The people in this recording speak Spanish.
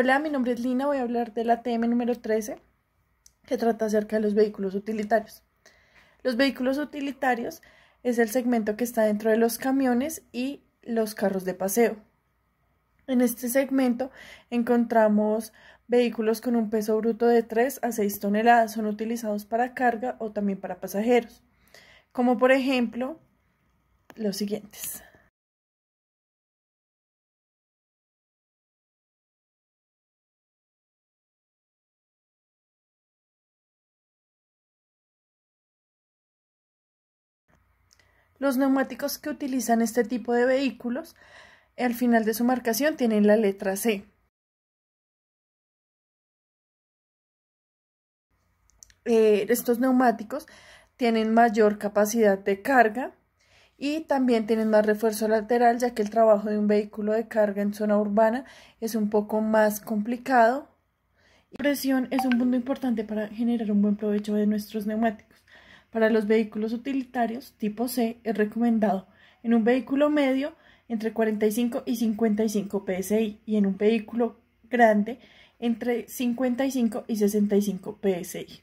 Hola, mi nombre es Lina, voy a hablar de la TM número 13 que trata acerca de los vehículos utilitarios. Los vehículos utilitarios es el segmento que está dentro de los camiones y los carros de paseo. En este segmento encontramos vehículos con un peso bruto de 3 a 6 toneladas, son utilizados para carga o también para pasajeros, como por ejemplo los siguientes. Los neumáticos que utilizan este tipo de vehículos al final de su marcación tienen la letra C. Eh, estos neumáticos tienen mayor capacidad de carga y también tienen más refuerzo lateral ya que el trabajo de un vehículo de carga en zona urbana es un poco más complicado. La presión es un punto importante para generar un buen provecho de nuestros neumáticos. Para los vehículos utilitarios tipo C es recomendado en un vehículo medio entre 45 y 55 psi y en un vehículo grande entre 55 y 65 psi.